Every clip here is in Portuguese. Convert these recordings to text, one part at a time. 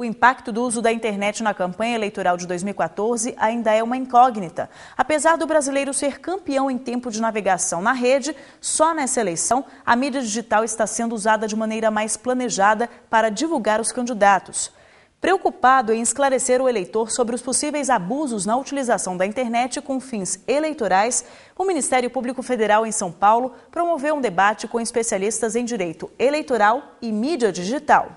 O impacto do uso da internet na campanha eleitoral de 2014 ainda é uma incógnita. Apesar do brasileiro ser campeão em tempo de navegação na rede, só nessa eleição a mídia digital está sendo usada de maneira mais planejada para divulgar os candidatos. Preocupado em esclarecer o eleitor sobre os possíveis abusos na utilização da internet com fins eleitorais, o Ministério Público Federal em São Paulo promoveu um debate com especialistas em direito eleitoral e mídia digital.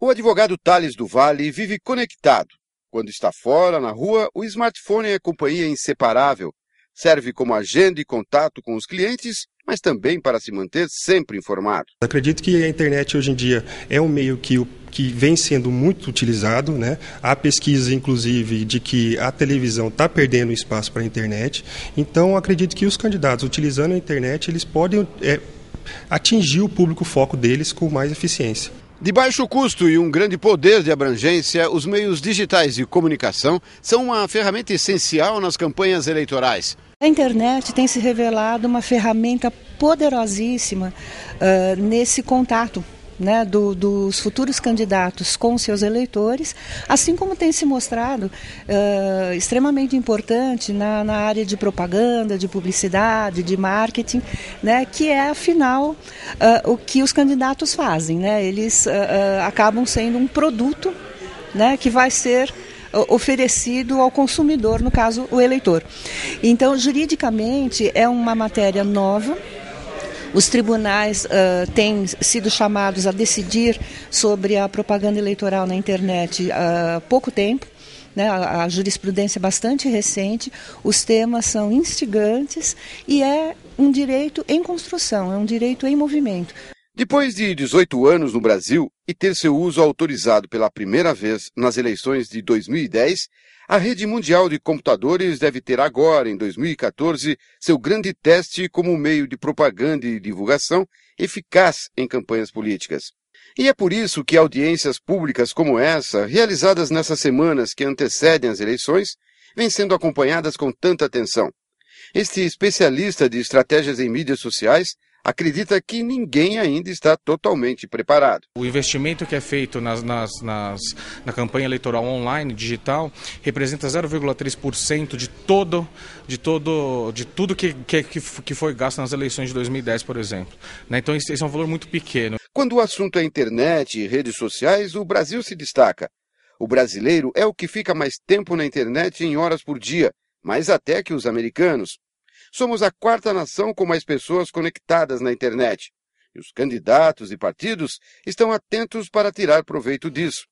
O advogado Thales do Vale vive conectado. Quando está fora, na rua, o smartphone é companhia inseparável. Serve como agenda e contato com os clientes, mas também para se manter sempre informado. Acredito que a internet hoje em dia é um meio que, que vem sendo muito utilizado. Né? Há pesquisa, inclusive, de que a televisão está perdendo espaço para a internet. Então, acredito que os candidatos, utilizando a internet, eles podem é, atingir o público foco deles com mais eficiência. De baixo custo e um grande poder de abrangência, os meios digitais de comunicação são uma ferramenta essencial nas campanhas eleitorais. A internet tem se revelado uma ferramenta poderosíssima uh, nesse contato né, do, dos futuros candidatos com seus eleitores, assim como tem se mostrado uh, extremamente importante na, na, área de propaganda, de publicidade, de marketing, né, que é afinal uh, o que os candidatos fazem. Né? Eles uh, acabam sendo um produto né, que vai ser oferecido ao consumidor, no caso o eleitor. Então, juridicamente, é uma matéria nova os tribunais uh, têm sido chamados a decidir sobre a propaganda eleitoral na internet há pouco tempo. Né, a, a jurisprudência é bastante recente, os temas são instigantes e é um direito em construção, é um direito em movimento. Depois de 18 anos no Brasil e ter seu uso autorizado pela primeira vez nas eleições de 2010, a rede mundial de computadores deve ter agora, em 2014, seu grande teste como meio de propaganda e divulgação eficaz em campanhas políticas. E é por isso que audiências públicas como essa, realizadas nessas semanas que antecedem as eleições, vêm sendo acompanhadas com tanta atenção. Este especialista de estratégias em mídias sociais acredita que ninguém ainda está totalmente preparado. O investimento que é feito nas, nas, nas na campanha eleitoral online, digital, representa 0,3% de todo, de todo, de tudo que, que, que foi gasto nas eleições de 2010, por exemplo. Né? Então esse é um valor muito pequeno. Quando o assunto é internet e redes sociais, o Brasil se destaca. O brasileiro é o que fica mais tempo na internet em horas por dia, mais até que os americanos. Somos a quarta nação com mais pessoas conectadas na internet. E os candidatos e partidos estão atentos para tirar proveito disso.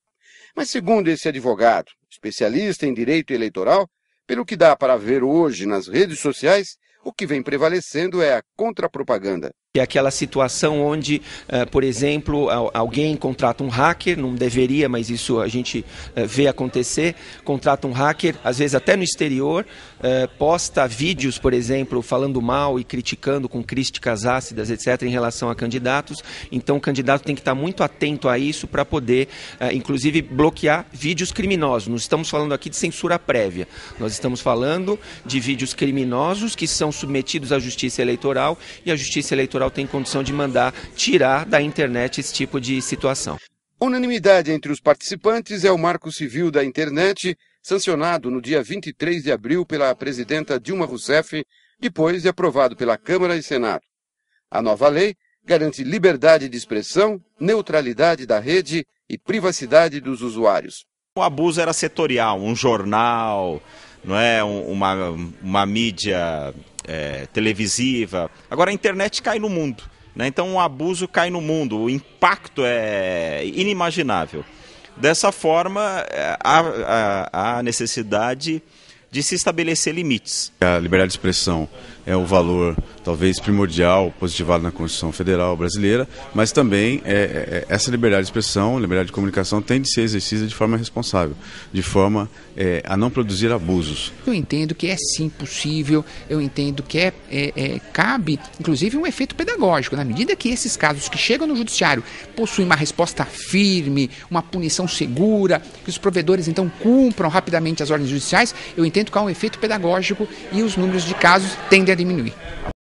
Mas, segundo esse advogado, especialista em direito eleitoral, pelo que dá para ver hoje nas redes sociais, o que vem prevalecendo é a contrapropaganda que é aquela situação onde, eh, por exemplo, alguém contrata um hacker, não deveria, mas isso a gente eh, vê acontecer, contrata um hacker, às vezes até no exterior, eh, posta vídeos, por exemplo, falando mal e criticando com críticas ácidas, etc., em relação a candidatos. Então, o candidato tem que estar muito atento a isso para poder, inclusive, bloquear vídeos criminosos. Não estamos falando aqui de censura prévia, nós estamos falando de vídeos criminosos que são submetidos à justiça eleitoral e a justiça eleitoral Federal tem condição de mandar tirar da internet esse tipo de situação. Unanimidade entre os participantes é o Marco Civil da Internet, sancionado no dia 23 de abril pela presidenta Dilma Rousseff, depois de aprovado pela Câmara e Senado. A nova lei garante liberdade de expressão, neutralidade da rede e privacidade dos usuários. O abuso era setorial, um jornal, não é uma, uma mídia é, televisiva. Agora a internet cai no mundo. Né? Então o abuso cai no mundo, o impacto é inimaginável. Dessa forma, é, há, há, há necessidade de se estabelecer limites. A liberdade de expressão é o valor talvez primordial positivado na Constituição Federal brasileira, mas também é, é, é, essa liberdade de expressão, liberdade de comunicação tem de ser exercida de forma responsável, de forma é, a não produzir abusos. Eu entendo que é sim possível, eu entendo que é, é, é, cabe, inclusive, um efeito pedagógico. Na medida que esses casos que chegam no judiciário possuem uma resposta firme, uma punição segura, que os provedores então cumpram rapidamente as ordens judiciais, eu entendo que há um efeito pedagógico e os números de casos tendem diminuir.